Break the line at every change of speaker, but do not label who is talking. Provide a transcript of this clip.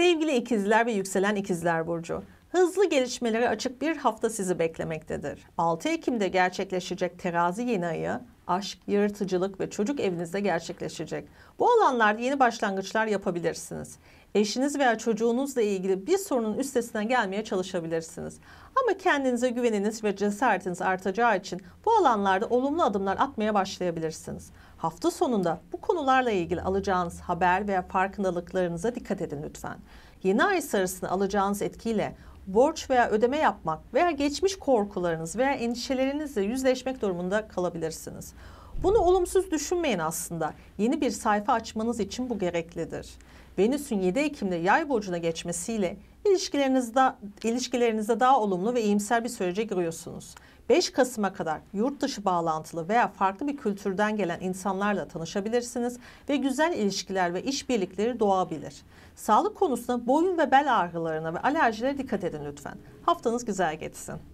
Sevgili ikizler ve yükselen ikizler burcu, hızlı gelişmelere açık bir hafta sizi beklemektedir. 6 Ekim'de gerçekleşecek terazi yeni ayı, aşk, yaratıcılık ve çocuk evinizde gerçekleşecek. Bu alanlarda yeni başlangıçlar yapabilirsiniz eşiniz veya çocuğunuzla ilgili bir sorunun üstesinden gelmeye çalışabilirsiniz. Ama kendinize güveniniz ve cesaretiniz artacağı için bu alanlarda olumlu adımlar atmaya başlayabilirsiniz. Hafta sonunda bu konularla ilgili alacağınız haber veya farkındalıklarınıza dikkat edin lütfen. Yeni ay sarısını alacağınız etkiyle borç veya ödeme yapmak veya geçmiş korkularınız veya endişelerinizle yüzleşmek durumunda kalabilirsiniz. Bunu olumsuz düşünmeyin aslında. Yeni bir sayfa açmanız için bu gereklidir. Venüs'ün 7 Ekim'de Yay burcuna geçmesiyle ilişkilerinizde ilişkilerinizde daha olumlu ve iyimser bir sürece giriyorsunuz. 5 Kasım'a kadar yurt dışı bağlantılı veya farklı bir kültürden gelen insanlarla tanışabilirsiniz ve güzel ilişkiler ve işbirlikleri doğabilir. Sağlık konusunda boyun ve bel ağrılarına ve alerjilere dikkat edin lütfen. Haftanız güzel geçsin.